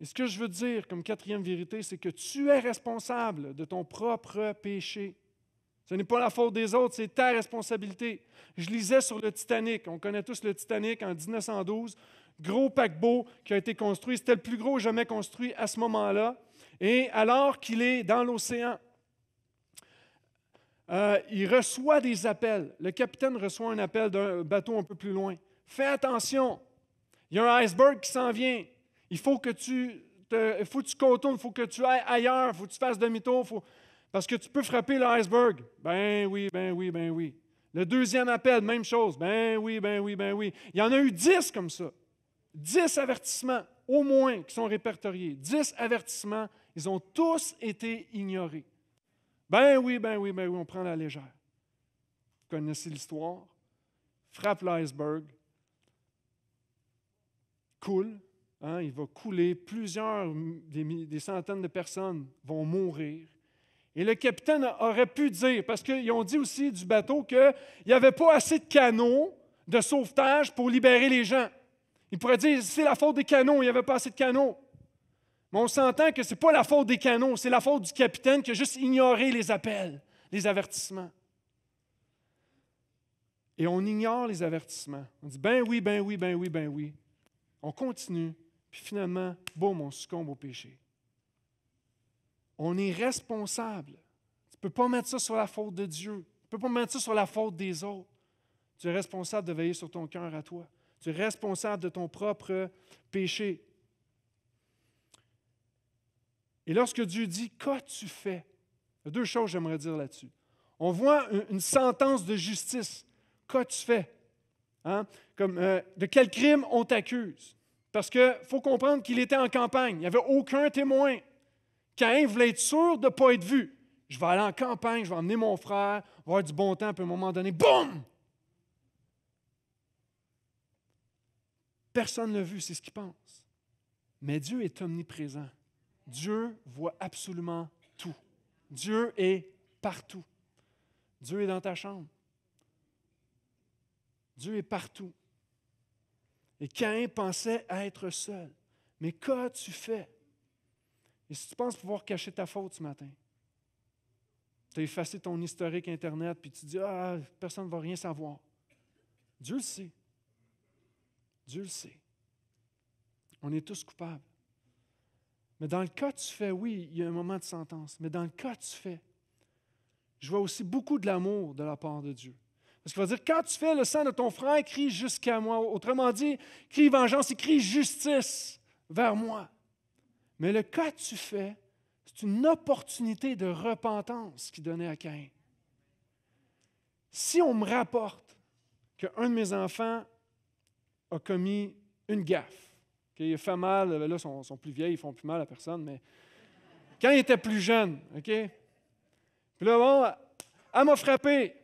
Et ce que je veux dire comme quatrième vérité, c'est que tu es responsable de ton propre péché. Ce n'est pas la faute des autres, c'est ta responsabilité. Je lisais sur le Titanic. On connaît tous le Titanic en 1912 gros paquebot qui a été construit. C'était le plus gros jamais construit à ce moment-là. Et alors qu'il est dans l'océan, euh, il reçoit des appels. Le capitaine reçoit un appel d'un bateau un peu plus loin. Fais attention, il y a un iceberg qui s'en vient. Il faut que tu te, faut que tu contournes, il faut que tu ailles ailleurs, il faut que tu fasses demi-tour, faut... parce que tu peux frapper l'iceberg. Ben oui, ben oui, ben oui. Le deuxième appel, même chose. Ben oui, ben oui, ben oui. Il y en a eu dix comme ça. Dix avertissements au moins qui sont répertoriés, Dix avertissements, ils ont tous été ignorés. Ben oui, ben oui, ben oui, on prend la légère. Vous connaissez l'histoire. Frappe l'iceberg, coule, hein, il va couler, plusieurs, des, des centaines de personnes vont mourir. Et le capitaine aurait pu dire, parce qu'ils ont dit aussi du bateau qu'il n'y avait pas assez de canaux de sauvetage pour libérer les gens. Il pourrait dire, c'est la faute des canons, il n'y avait pas assez de canons. Mais on s'entend que ce n'est pas la faute des canons, c'est la faute du capitaine qui a juste ignoré les appels, les avertissements. Et on ignore les avertissements. On dit, ben oui, ben oui, ben oui, ben oui. On continue, puis finalement, boum, on succombe au péché. On est responsable. Tu ne peux pas mettre ça sur la faute de Dieu. Tu ne peux pas mettre ça sur la faute des autres. Tu es responsable de veiller sur ton cœur à toi. Tu es responsable de ton propre péché. Et lorsque Dieu dit Qu'as-tu fait Deux choses j'aimerais dire là-dessus. On voit une sentence de justice. Qu'as-tu fait hein? Comme, euh, De quel crime on t'accuse Parce qu'il faut comprendre qu'il était en campagne. Il n'y avait aucun témoin. Caïn voulait être sûr de ne pas être vu. Je vais aller en campagne, je vais emmener mon frère, on va avoir du bon temps, à un moment donné, boum Personne ne l'a vu, c'est ce qu'il pense. Mais Dieu est omniprésent. Dieu voit absolument tout. Dieu est partout. Dieu est dans ta chambre. Dieu est partout. Et Caïn pensait être seul. Mais qu'as-tu fait? Et si tu penses pouvoir cacher ta faute ce matin, tu as effacé ton historique Internet, puis tu dis, ah, personne ne va rien savoir. Dieu le sait. Dieu le sait. On est tous coupables. Mais dans le cas tu fais, oui, il y a un moment de sentence. Mais dans le cas tu fais, je vois aussi beaucoup de l'amour de la part de Dieu. Parce qu'il va dire, quand tu fais le sang de ton frère, crie jusqu'à moi. Autrement dit, crie vengeance crie justice vers moi. Mais le cas tu fais, c'est une opportunité de repentance qui donnait à Caïn. Si on me rapporte qu'un de mes enfants a commis une gaffe. Il il fait mal, ben là, ils sont, plus vieilles, ils font plus mal à personne, mais quand il était plus jeune, OK? Puis là, bon, elle m'a frappé.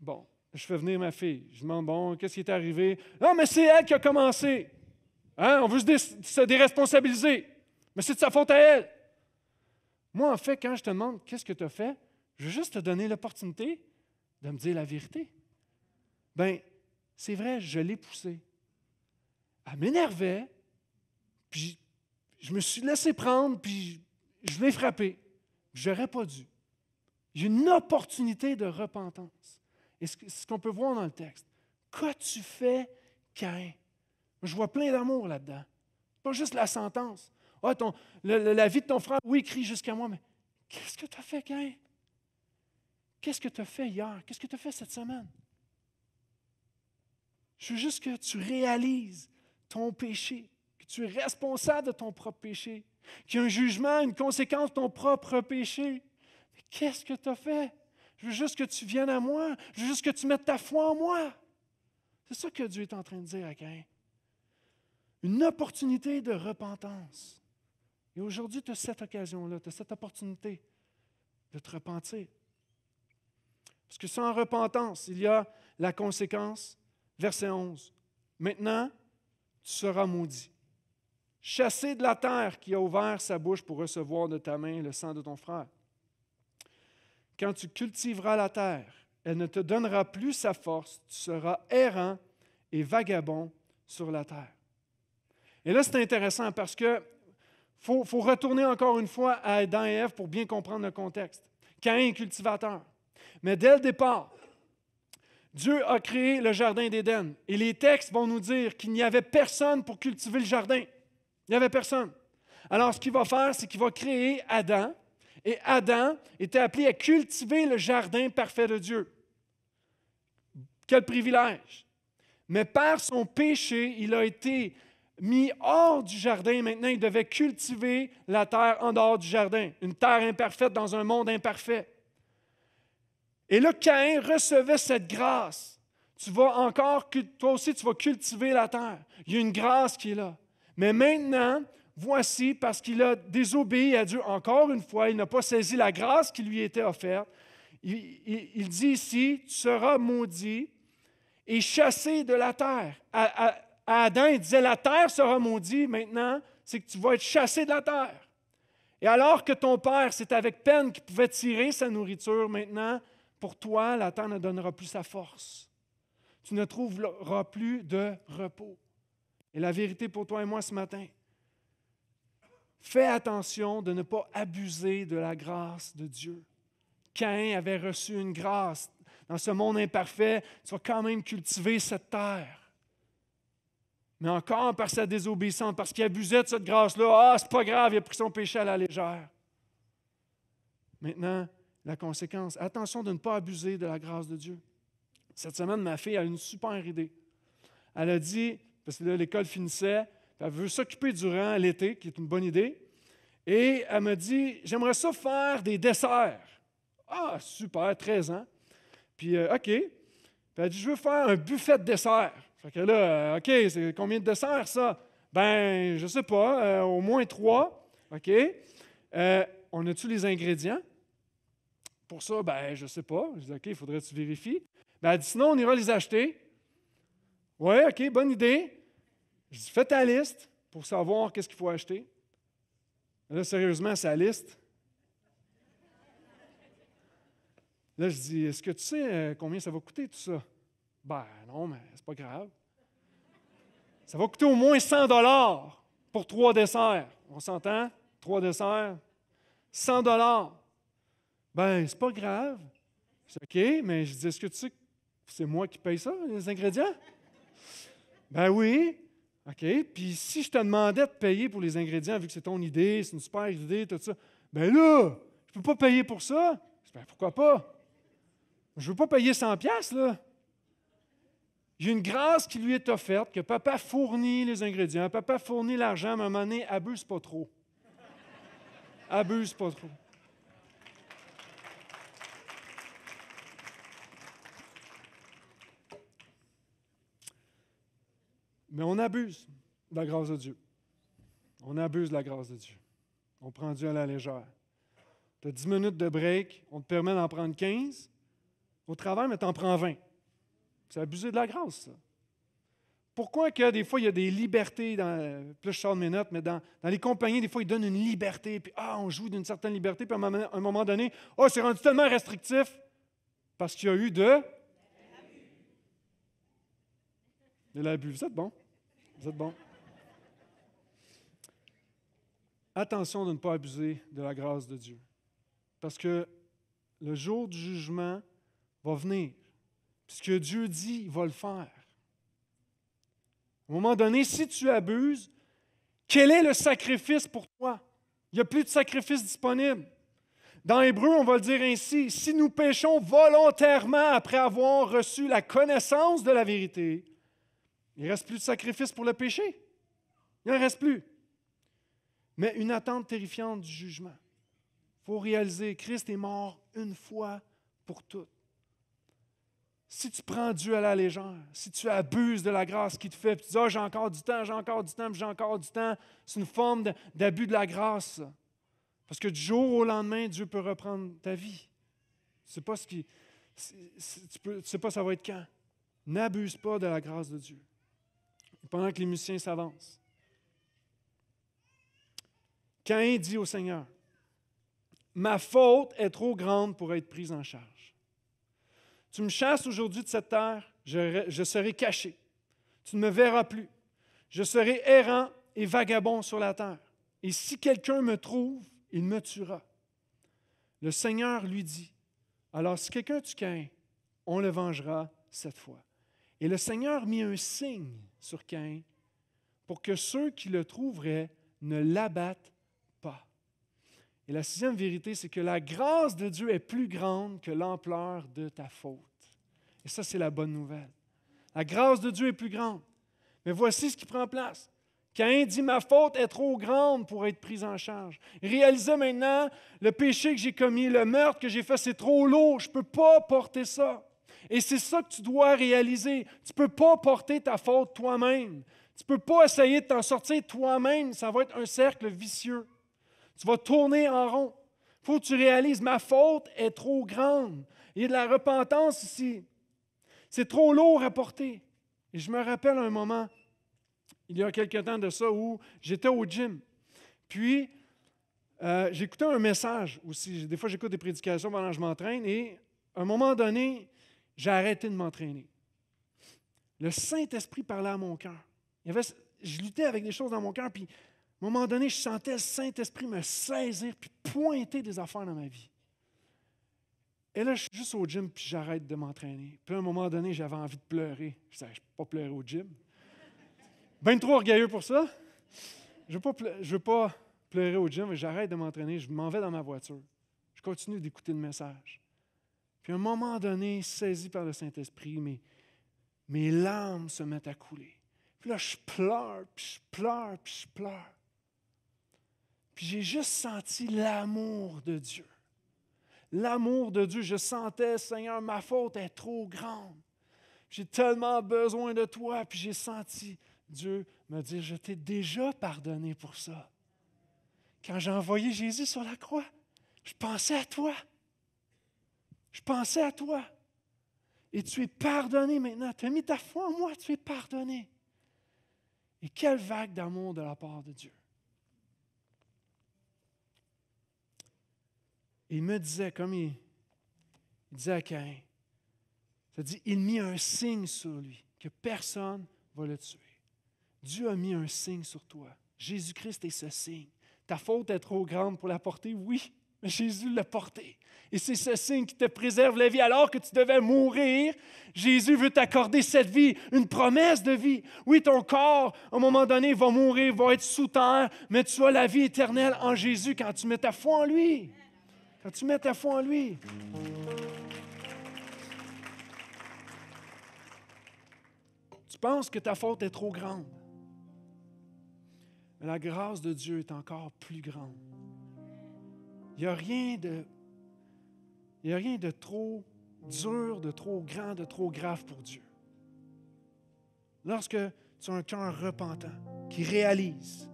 Bon, je fais venir ma fille. Je demande, bon, qu'est-ce qui est arrivé? Non, mais c'est elle qui a commencé. Hein? On veut se, déresponsabiliser. Mais c'est de sa faute à elle. Moi, en fait, quand je te demande qu'est-ce que tu as fait, je veux juste te donner l'opportunité de me dire la vérité. Ben, c'est vrai, je l'ai poussé. Elle m'énervait, puis je me suis laissé prendre, puis je l'ai frappé. n'aurais pas dû. J'ai une opportunité de repentance. Et ce qu'on peut voir dans le texte, qu'as-tu fait, Caïn? Je vois plein d'amour là-dedans. Pas juste la sentence. Ah, la vie de ton frère, oui, crie jusqu'à moi, mais qu'est-ce que tu as fait, Caïn? Qu'est-ce que tu as fait hier? Qu'est-ce que tu as fait cette semaine? Je veux juste que tu réalises ton péché, que tu es responsable de ton propre péché, qu'il y a un jugement, une conséquence de ton propre péché. qu'est-ce que tu as fait? Je veux juste que tu viennes à moi. Je veux juste que tu mettes ta foi en moi. C'est ça que Dieu est en train de dire à quelqu'un. Une opportunité de repentance. Et aujourd'hui, tu as cette occasion-là, tu as cette opportunité de te repentir. Parce que sans repentance, il y a la conséquence Verset 11. Maintenant, tu seras maudit. Chassé de la terre qui a ouvert sa bouche pour recevoir de ta main le sang de ton frère. Quand tu cultiveras la terre, elle ne te donnera plus sa force, tu seras errant et vagabond sur la terre. Et là, c'est intéressant parce que faut, retourner encore une fois à Adam et Ève pour bien comprendre le contexte. Caïn est cultivateur. Mais dès le départ, Dieu a créé le jardin d'Éden. Et les textes vont nous dire qu'il n'y avait personne pour cultiver le jardin. Il n'y avait personne. Alors, ce qu'il va faire, c'est qu'il va créer Adam. Et Adam était appelé à cultiver le jardin parfait de Dieu. Quel privilège! Mais par son péché, il a été mis hors du jardin. Maintenant, il devait cultiver la terre en dehors du jardin. Une terre imparfaite dans un monde imparfait. Et là, Caïn recevait cette grâce. Tu vois encore, toi aussi, tu vas cultiver la terre. Il y a une grâce qui est là. Mais maintenant, voici, parce qu'il a désobéi à Dieu encore une fois, il n'a pas saisi la grâce qui lui était offerte. Il, dit ici, tu seras maudit et chassé de la terre. À, à Adam, il disait, la terre sera maudite. Maintenant, c'est que tu vas être chassé de la terre. Et alors que ton père, c'est avec peine qu'il pouvait tirer sa nourriture, maintenant, pour toi, la terre ne donnera plus sa force. Tu ne trouveras plus de repos. Et la vérité pour toi et moi ce matin, fais attention de ne pas abuser de la grâce de Dieu. Cain avait reçu une grâce. Dans ce monde imparfait, tu vas quand même cultiver cette terre. Mais encore par sa désobéissance, parce qu'il abusait de cette grâce-là, ah, c'est pas grave, il a pris son péché à la légère. Maintenant, la conséquence. Attention de ne pas abuser de la grâce de Dieu. Cette semaine, ma fille a une super idée. Elle a dit, parce que l'école finissait, elle veut s'occuper durant l'été, qui est une bonne idée, et elle me dit J'aimerais ça faire des desserts. Ah, super, 13 ans. Puis, euh, OK. elle dit Je veux faire un buffet de desserts. Fait que là, euh, OK, c'est combien de desserts ça Ben, je sais pas, euh, au moins trois. OK. on a tous les ingrédients pour ça, ben, je ne sais pas. Je dis, OK, il faudrait que tu vérifies. Ben, elle sinon, on ira les acheter. Oui, OK, bonne idée. Je dis, fais ta liste pour savoir qu'est-ce qu'il faut acheter. Là, sérieusement, la liste. Là, je dis, est-ce que tu sais euh, combien ça va coûter tout ça? Ben non, mais c'est pas grave. Ça va coûter au moins 100 dollars pour trois desserts. On s'entend? Trois desserts. 100 dollars. Ben, c'est pas grave. OK, mais je dis, est-ce que tu sais que c'est moi qui paye ça, les ingrédients? Ben oui. OK. Puis si je te demandais de payer pour les ingrédients, vu que c'est ton idée, c'est une super idée, tout ça, ben là, je peux pas payer pour ça. Ben pourquoi pas? Je veux pas payer 100 pièces là. Il une grâce qui lui est offerte, que papa fournit les ingrédients, papa fournit l'argent, mais à un moment donné, abuse pas trop. abuse pas trop. Mais on abuse de la grâce de Dieu. On abuse de la grâce de Dieu. On prend Dieu à la légère. Tu as 10 minutes de break, on te permet d'en prendre 15. Au travail, mais tu en prends 20. C'est abuser de la grâce, ça. Pourquoi que des fois, il y a des libertés, dans, plus je sors de mes notes, mais dans, les compagnies, des fois, ils donnent une liberté, puis ah, on joue d'une certaine liberté, puis à un moment donné, oh, c'est rendu tellement restrictif parce qu'il y a eu de... De l'abus. Vous êtes bon. Vous êtes bon. Attention de ne pas abuser de la grâce de Dieu. Parce que le jour du jugement va venir. Puisque Dieu dit, il va le faire. À un moment donné, si tu abuses, quel est le sacrifice pour toi? Il n'y a plus de sacrifice disponible. Dans Hébreu, on va le dire ainsi, si nous péchons volontairement après avoir reçu la connaissance de la vérité, il ne reste plus de sacrifice pour le péché. Il n'en reste plus. Mais une attente terrifiante du jugement. Il faut réaliser, Christ est mort une fois pour toutes. Si tu prends Dieu à la légère, si tu abuses de la grâce qu'il te fait, tu dis ah, j'ai encore du temps, j'ai encore du temps, j'ai encore du temps, c'est une forme d'abus de la grâce. Parce que du jour au lendemain, Dieu peut reprendre ta vie. Tu ne pas ce qui. Tu, sais pas ça va être quand. N'abuse pas de la grâce de Dieu pendant que les musiciens s'avancent. Caïn dit au Seigneur, Ma faute est trop grande pour être prise en charge. Tu me chasses aujourd'hui de cette terre, je, serai caché. Tu ne me verras plus. Je serai errant et vagabond sur la terre. Et si quelqu'un me trouve, il me tuera. Le Seigneur lui dit, Alors si quelqu'un tue Caïn, on le vengera cette fois. Et le Seigneur mit un signe sur Caïn pour que ceux qui le trouveraient ne l'abattent pas. Et la sixième vérité, c'est que la grâce de Dieu est plus grande que l'ampleur de ta faute. Et ça, c'est la bonne nouvelle. La grâce de Dieu est plus grande. Mais voici ce qui prend place. Caïn dit, ma faute est trop grande pour être prise en charge. Réalisez maintenant le péché que j'ai commis, le meurtre que j'ai fait, c'est trop lourd, je ne peux pas porter ça. Et c'est ça que tu dois réaliser. Tu ne peux pas porter ta faute toi-même. Tu ne peux pas essayer de t'en sortir toi-même. Ça va être un cercle vicieux. Tu vas tourner en rond. Il faut que tu réalises, ma faute est trop grande. Il y a de la repentance ici. C'est trop lourd à porter. Et je me rappelle un moment, il y a quelque temps de ça, où j'étais au gym. Puis, euh, j'écoutais un message aussi. Des fois, j'écoute des prédications pendant que je m'entraîne. Et à un moment donné, j'ai arrêté de m'entraîner. Le Saint-Esprit parlait à mon cœur. je luttais avec des choses dans mon cœur, puis à un moment donné, je sentais le Saint-Esprit me saisir puis pointer des affaires dans ma vie. Et là, je suis juste au gym puis j'arrête de m'entraîner. Puis à un moment donné, j'avais envie de pleurer. Je ne je peux pas pleurer au gym. Ben trop orgueilleux pour ça. Je ne veux, pas pleurer au gym, mais j'arrête de m'entraîner. Je m'en vais dans ma voiture. Je continue d'écouter le message. Puis à un moment donné, saisi par le Saint-Esprit, mes, mes larmes se mettent à couler. Puis là, je pleure, puis je pleure, puis je pleure. Puis j'ai juste senti l'amour de Dieu. L'amour de Dieu, je sentais, Seigneur, ma faute est trop grande. J'ai tellement besoin de toi. Puis j'ai senti Dieu me dire, je t'ai déjà pardonné pour ça. Quand j'ai envoyé Jésus sur la croix, je pensais à toi. Je pensais à toi. Et tu es pardonné maintenant. Tu as mis ta foi en moi, tu es pardonné. Et quelle vague d'amour de la part de Dieu. il me disait, comme il, disait à Caïn, ça dit, il mit un signe sur lui, que personne va le tuer. Dieu a mis un signe sur toi. Jésus-Christ est ce signe. Ta faute est trop grande pour la porter, oui, mais Jésus l'a porté. Et c'est ce signe qui te préserve la vie. Alors que tu devais mourir, Jésus veut t'accorder cette vie, une promesse de vie. Oui, ton corps, à un moment donné, va mourir, va être sous terre, mais tu as la vie éternelle en Jésus quand tu mets ta foi en lui. Quand tu mets ta foi en lui. Tu penses que ta faute est trop grande. Mais la grâce de Dieu est encore plus grande. Il n'y a rien de. rien de trop dur, de trop grand, de trop grave pour Dieu. Lorsque tu as un cœur repentant qui réalise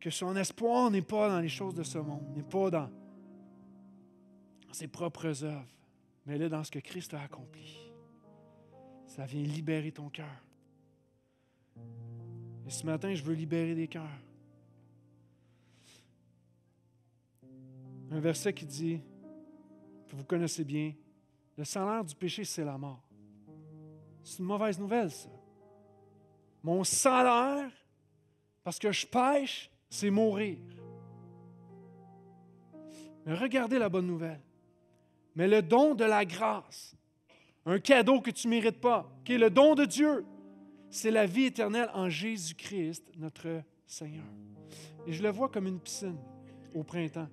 que son espoir n'est pas dans les choses de ce monde, n'est pas dans ses propres œuvres, mais est dans ce que Christ a accompli. Ça vient libérer ton cœur. Et ce matin, je veux libérer des cœurs. un verset qui dit, vous connaissez bien, le salaire du péché, c'est la mort. C'est une mauvaise nouvelle, ça. Mon salaire, parce que je pêche, c'est mourir. Mais regardez la bonne nouvelle. Mais le don de la grâce, un cadeau que tu ne mérites pas, qui est le don de Dieu, c'est la vie éternelle en Jésus-Christ, notre Seigneur. Et je le vois comme une piscine au printemps.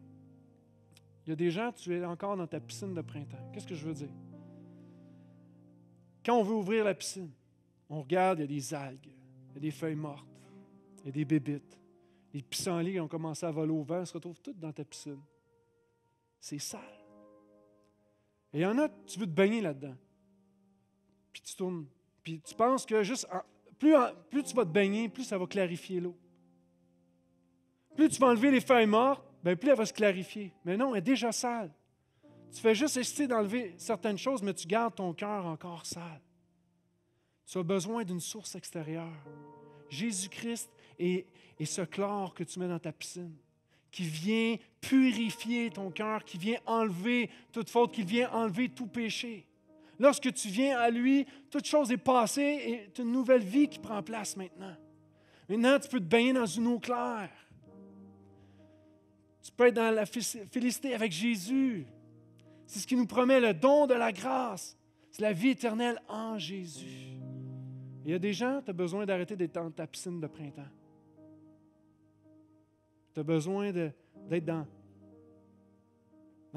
Il y a des gens, tu es encore dans ta piscine de printemps. Qu'est-ce que je veux dire? Quand on veut ouvrir la piscine, on regarde, il y a des algues, il y a des feuilles mortes, il y a des bébites. Les pissenlits ont commencé à voler au vent, se retrouvent toutes dans ta piscine. C'est sale. Et il y en a, tu veux te baigner là-dedans. Puis tu tournes. Puis tu penses que juste plus, plus tu vas te baigner, plus ça va clarifier l'eau. Plus tu vas enlever les feuilles mortes, Bien, plus elle va se clarifier. Mais non, elle est déjà sale. Tu fais juste essayer d'enlever certaines choses, mais tu gardes ton cœur encore sale. Tu as besoin d'une source extérieure. Jésus-Christ est, ce chlore que tu mets dans ta piscine qui vient purifier ton cœur, qui vient enlever toute faute, qui vient enlever tout péché. Lorsque tu viens à lui, toute chose est passée et une nouvelle vie qui prend place maintenant. Maintenant, tu peux te baigner dans une eau claire. Tu peux être dans la félicité avec Jésus. C'est ce qui nous promet le don de la grâce. C'est la vie éternelle en Jésus. il y a des gens, tu as besoin d'arrêter d'être dans ta piscine de printemps. Tu as besoin d'être dans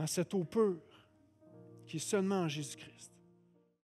cette eau pure qui est seulement en Jésus-Christ.